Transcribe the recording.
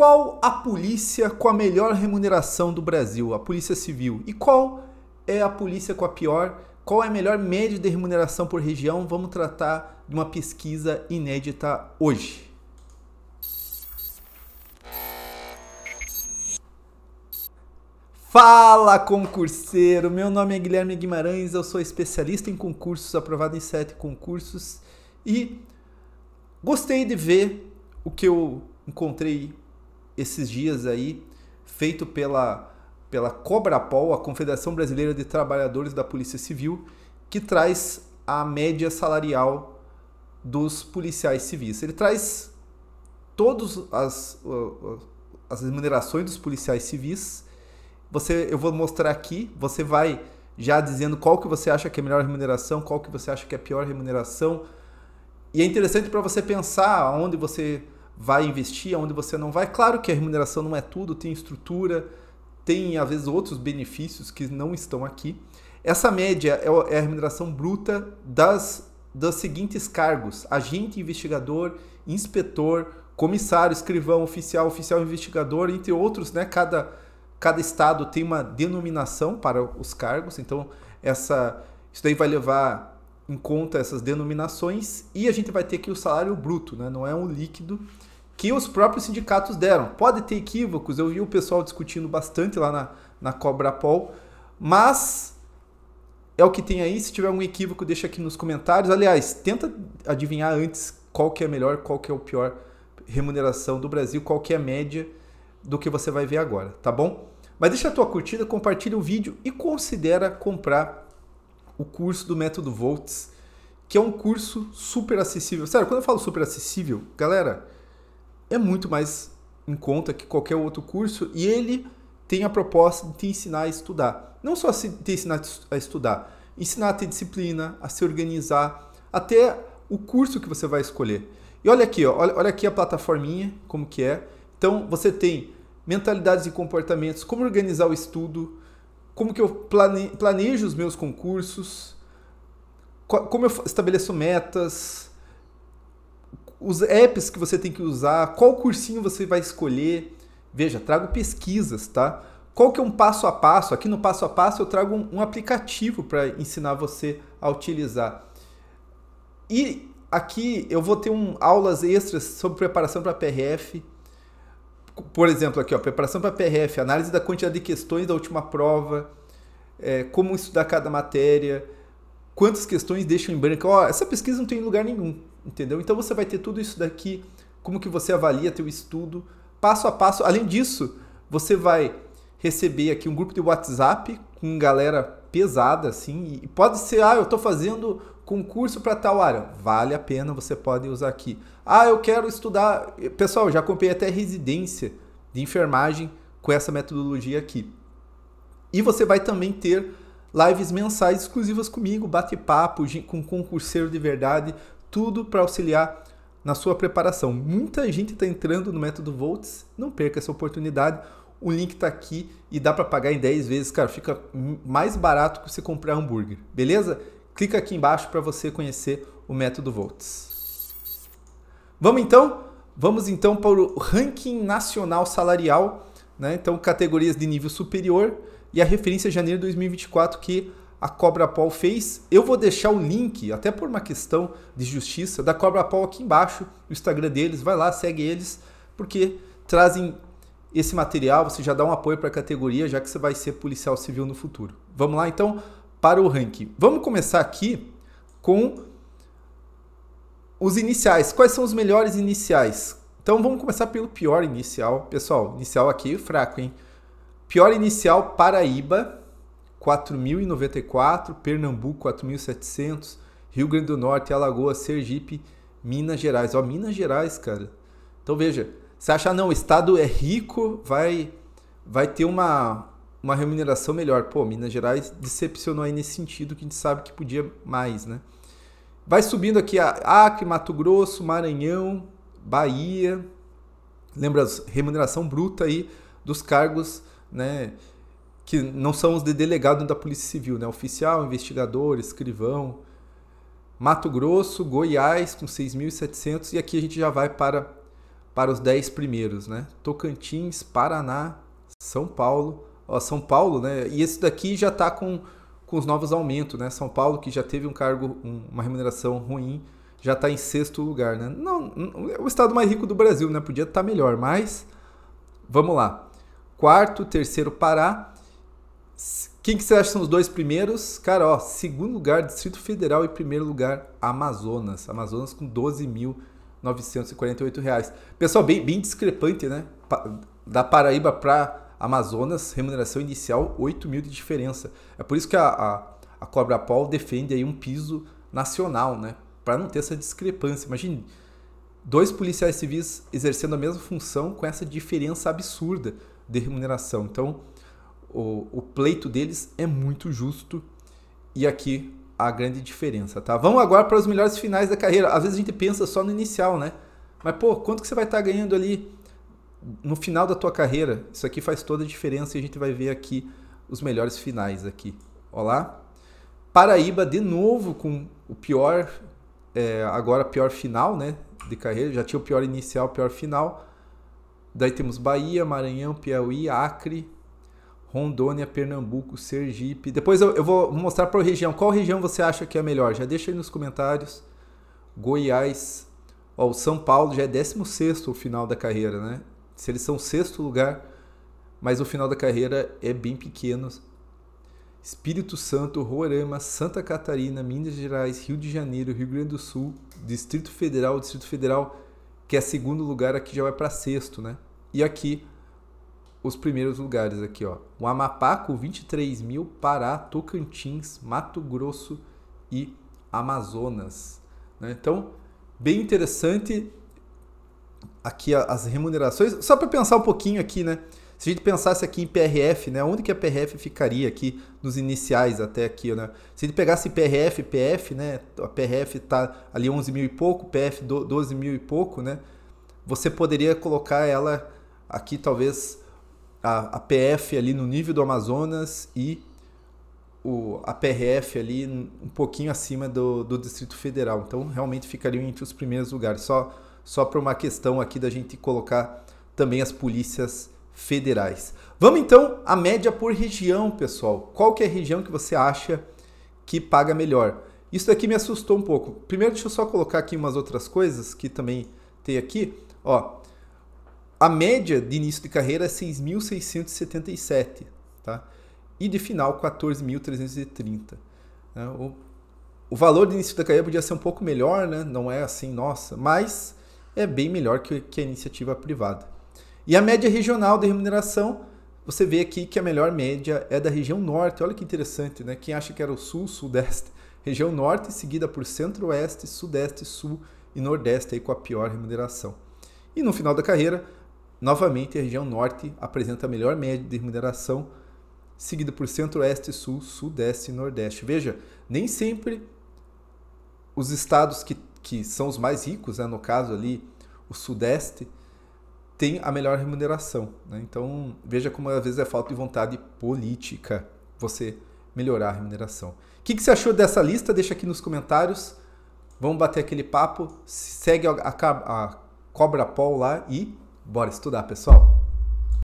Qual a polícia com a melhor remuneração do Brasil? A Polícia Civil. E qual é a polícia com a pior? Qual é a melhor média de remuneração por região? Vamos tratar de uma pesquisa inédita hoje. Fala concurseiro! Meu nome é Guilherme Guimarães, eu sou especialista em concursos, aprovado em sete concursos e gostei de ver o que eu encontrei esses dias aí, feito pela, pela Cobrapol, a Confederação Brasileira de Trabalhadores da Polícia Civil, que traz a média salarial dos policiais civis. Ele traz todas as, as remunerações dos policiais civis. Você, eu vou mostrar aqui, você vai já dizendo qual que você acha que é a melhor remuneração, qual que você acha que é a pior remuneração. E é interessante para você pensar onde você vai investir, aonde você não vai. Claro que a remuneração não é tudo, tem estrutura, tem às vezes outros benefícios que não estão aqui. Essa média é, é a remuneração bruta das dos seguintes cargos: agente investigador, inspetor, comissário, escrivão, oficial, oficial investigador, entre outros, né? Cada cada estado tem uma denominação para os cargos, então essa isso daí vai levar em conta essas denominações e a gente vai ter aqui o salário bruto, né? Não é um líquido que os próprios sindicatos deram. Pode ter equívocos, eu vi o pessoal discutindo bastante lá na, na Cobra Pol, mas é o que tem aí. Se tiver algum equívoco, deixa aqui nos comentários. Aliás, tenta adivinhar antes qual que é a melhor, qual que é o pior remuneração do Brasil, qual que é a média do que você vai ver agora, tá bom? Mas deixa a tua curtida, compartilha o vídeo e considera comprar o curso do Método Volts, que é um curso super acessível. Sério, quando eu falo super acessível, galera, é muito mais em conta que qualquer outro curso e ele tem a proposta de te ensinar a estudar. Não só te ensinar a estudar, ensinar a ter disciplina, a se organizar, até o curso que você vai escolher. E olha aqui, ó, olha, olha aqui a plataforminha, como que é. Então você tem mentalidades e comportamentos, como organizar o estudo, como que eu plane, planejo os meus concursos, como eu estabeleço metas, os apps que você tem que usar, qual cursinho você vai escolher. Veja, trago pesquisas, tá? Qual que é um passo a passo? Aqui no passo a passo eu trago um, um aplicativo para ensinar você a utilizar. E aqui eu vou ter um, aulas extras sobre preparação para PRF. Por exemplo, aqui, ó, preparação para PRF, análise da quantidade de questões da última prova, é, como estudar cada matéria, quantas questões deixam em branco. Ó, essa pesquisa não tem lugar nenhum entendeu? Então você vai ter tudo isso daqui, como que você avalia teu estudo, passo a passo. Além disso, você vai receber aqui um grupo de WhatsApp com galera pesada, assim, e pode ser, ah, eu estou fazendo concurso para tal área, vale a pena, você pode usar aqui. Ah, eu quero estudar, pessoal, já comprei até residência de enfermagem com essa metodologia aqui. E você vai também ter lives mensais exclusivas comigo, bate-papo com concurseiro de verdade, tudo para auxiliar na sua preparação. Muita gente está entrando no método Volts, não perca essa oportunidade. O link está aqui e dá para pagar em 10 vezes, cara, fica mais barato que você comprar hambúrguer, beleza? Clica aqui embaixo para você conhecer o método Volts. Vamos então? Vamos então para o ranking nacional salarial, né? Então categorias de nível superior e a referência janeiro de 2024 que a Cobra Paul fez. Eu vou deixar o link, até por uma questão de justiça, da Cobra Paul aqui embaixo, o Instagram deles. Vai lá, segue eles, porque trazem esse material, você já dá um apoio para a categoria, já que você vai ser policial civil no futuro. Vamos lá então para o ranking. Vamos começar aqui com os iniciais. Quais são os melhores iniciais? Então vamos começar pelo pior inicial. Pessoal, inicial aqui fraco, hein? Pior inicial Paraíba, 4.094, Pernambuco 4.700, Rio Grande do Norte, Alagoas, Sergipe, Minas Gerais. Ó, Minas Gerais, cara. Então veja, você acha ah, não, o estado é rico, vai vai ter uma uma remuneração melhor. Pô, Minas Gerais decepcionou aí nesse sentido que a gente sabe que podia mais, né? Vai subindo aqui a Acre, Mato Grosso, Maranhão, Bahia. Lembra a remuneração bruta aí dos cargos, né? que não são os de delegado da Polícia Civil, né? Oficial, investigador, escrivão. Mato Grosso, Goiás com 6.700 e aqui a gente já vai para para os 10 primeiros, né? Tocantins, Paraná, São Paulo, ó, São Paulo, né? E esse daqui já está com, com os novos aumentos, né? São Paulo que já teve um cargo, um, uma remuneração ruim, já está em sexto lugar, né? Não, não, é o estado mais rico do Brasil, né? Podia estar tá melhor, mas vamos lá. Quarto, terceiro Pará, quem que você acha que são os dois primeiros? Cara, ó, segundo lugar, Distrito Federal e primeiro lugar, Amazonas. Amazonas com 12.948 reais. Pessoal, bem, bem discrepante, né? Da Paraíba para Amazonas, remuneração inicial 8 mil de diferença. É por isso que a, a, a Cobra Paul defende aí um piso nacional, né? Para não ter essa discrepância. Imagine dois policiais civis exercendo a mesma função com essa diferença absurda de remuneração. Então, o, o pleito deles é muito justo. E aqui a grande diferença, tá? Vamos agora para os melhores finais da carreira. Às vezes a gente pensa só no inicial, né? Mas, pô, quanto que você vai estar tá ganhando ali no final da tua carreira? Isso aqui faz toda a diferença e a gente vai ver aqui os melhores finais aqui. Olá. Paraíba de novo com o pior, é, agora pior final, né? De carreira. Já tinha o pior inicial, pior final. Daí temos Bahia, Maranhão, Piauí, Acre, Rondônia, Pernambuco, Sergipe. Depois eu, eu vou mostrar para a região. Qual região você acha que é a melhor? Já deixa aí nos comentários. Goiás. Ó, o São Paulo já é 16 o final da carreira, né? Se eles são sexto lugar, mas o final da carreira é bem pequeno. Espírito Santo, Roraima, Santa Catarina, Minas Gerais, Rio de Janeiro, Rio Grande do Sul, Distrito Federal, Distrito Federal, que é segundo lugar, aqui já vai para sexto, né? E aqui os primeiros lugares aqui, ó. O Amapá com 23 mil, Pará, Tocantins, Mato Grosso e Amazonas. Né? Então, bem interessante aqui as remunerações. Só para pensar um pouquinho aqui, né? Se a gente pensasse aqui em PRF, né? Onde que a PRF ficaria aqui nos iniciais até aqui, né? Se a gente pegasse PRF, PF, né? A PRF tá ali 11 mil e pouco, PF 12 mil e pouco, né? Você poderia colocar ela aqui talvez a, a PF ali no nível do Amazonas e o, a PRF ali um pouquinho acima do, do Distrito Federal. Então, realmente ficariam entre os primeiros lugares. Só, só para uma questão aqui da gente colocar também as polícias federais. Vamos então à média por região, pessoal. Qual que é a região que você acha que paga melhor? Isso daqui me assustou um pouco. Primeiro, deixa eu só colocar aqui umas outras coisas que também tem aqui. Ó, a média de início de carreira é 6.677, tá? E de final 14.330. Né? O, o valor de início da carreira podia ser um pouco melhor, né? Não é assim, nossa, mas é bem melhor que, que a iniciativa privada. E a média regional de remuneração você vê aqui que a melhor média é da região norte. Olha que interessante, né? Quem acha que era o sul, sudeste, região norte, seguida por centro-oeste, sudeste, sul e nordeste, aí com a pior remuneração. E no final da carreira, Novamente, a região norte apresenta a melhor média de remuneração, seguida por centro-oeste, sul, sudeste e nordeste. Veja, nem sempre os estados que, que são os mais ricos, né, no caso ali, o sudeste, tem a melhor remuneração. Né? Então, veja como às vezes é falta de vontade política você melhorar a remuneração. O que, que você achou dessa lista? Deixa aqui nos comentários. Vamos bater aquele papo. Segue a, a, a Cobra Paul lá e Bora estudar, pessoal!